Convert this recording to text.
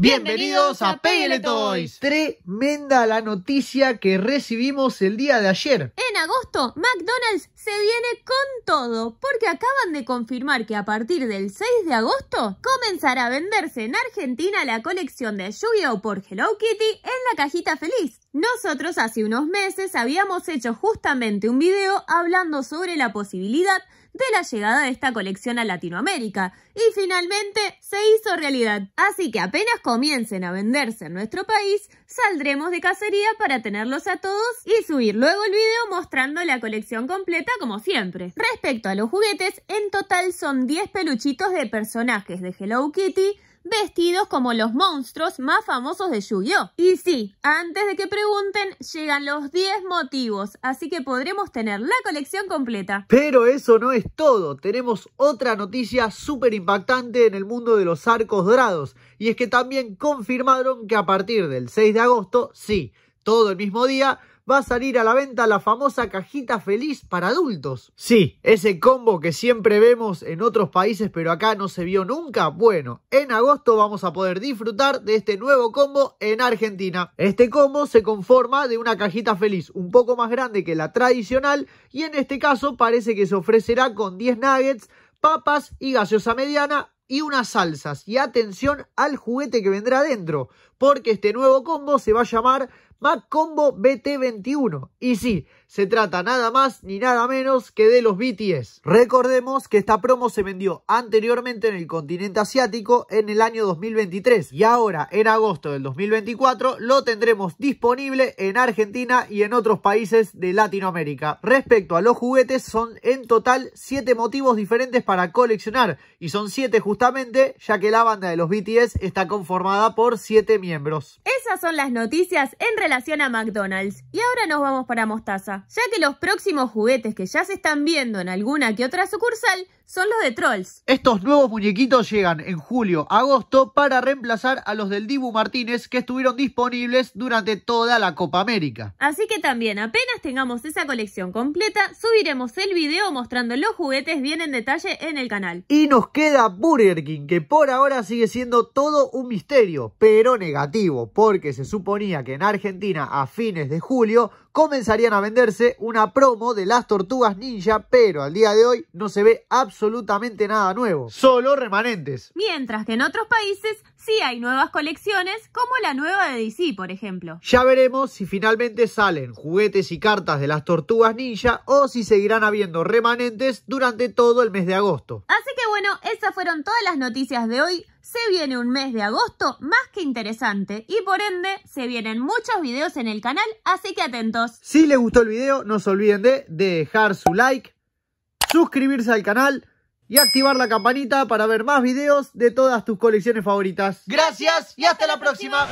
Bienvenidos a Pégale Toys. Tremenda la noticia que recibimos el día de ayer. Eh, agosto McDonald's se viene con todo porque acaban de confirmar que a partir del 6 de agosto comenzará a venderse en Argentina la colección de Yu-Gi-Oh por Hello Kitty en la cajita feliz. Nosotros hace unos meses habíamos hecho justamente un video hablando sobre la posibilidad de la llegada de esta colección a Latinoamérica y finalmente se hizo realidad. Así que apenas comiencen a venderse en nuestro país, saldremos de cacería para tenerlos a todos y subir luego el video mostrando mostrando la colección completa como siempre. Respecto a los juguetes, en total son 10 peluchitos de personajes de Hello Kitty vestidos como los monstruos más famosos de Yu-Gi-Oh! Y sí, antes de que pregunten, llegan los 10 motivos, así que podremos tener la colección completa. Pero eso no es todo, tenemos otra noticia súper impactante en el mundo de los arcos dorados, y es que también confirmaron que a partir del 6 de agosto, sí, todo el mismo día, va a salir a la venta la famosa cajita feliz para adultos. Sí, ese combo que siempre vemos en otros países pero acá no se vio nunca. Bueno, en agosto vamos a poder disfrutar de este nuevo combo en Argentina. Este combo se conforma de una cajita feliz un poco más grande que la tradicional y en este caso parece que se ofrecerá con 10 nuggets, papas y gaseosa mediana y unas salsas. Y atención al juguete que vendrá dentro, porque este nuevo combo se va a llamar Mac Combo BT21. Y sí, se trata nada más ni nada menos que de los BTS. Recordemos que esta promo se vendió anteriormente en el continente asiático en el año 2023 y ahora en agosto del 2024 lo tendremos disponible en Argentina y en otros países de Latinoamérica. Respecto a los juguetes son en total 7 motivos diferentes para coleccionar y son 7 justamente ya que la banda de los BTS está conformada por 7 miembros. Esas son las noticias en relación a McDonald's. Y ahora nos vamos para Mostaza, ya que los próximos juguetes que ya se están viendo en alguna que otra sucursal son los de Trolls. Estos nuevos muñequitos llegan en julio, agosto para reemplazar a los del Dibu Martínez que estuvieron disponibles durante toda la Copa América. Así que también apenas tengamos esa colección completa, subiremos el video mostrando los juguetes bien en detalle en el canal. Y nos queda Burger King, que por ahora sigue siendo todo un misterio, pero negativo, porque se suponía que en Argentina a fines de julio comenzarían a venderse una promo de las tortugas ninja, pero al día de hoy no se ve absolutamente nada nuevo, solo remanentes. Mientras que en otros países sí hay nuevas colecciones, como la nueva de DC, por ejemplo. Ya veremos si finalmente salen juguetes y cartas de las tortugas ninja o si seguirán habiendo remanentes durante todo el mes de agosto. Así que bueno, esas fueron todas las noticias de hoy se viene un mes de agosto más que interesante y por ende se vienen muchos videos en el canal, así que atentos. Si les gustó el video, no se olviden de dejar su like, suscribirse al canal y activar la campanita para ver más videos de todas tus colecciones favoritas. Gracias y hasta la próxima.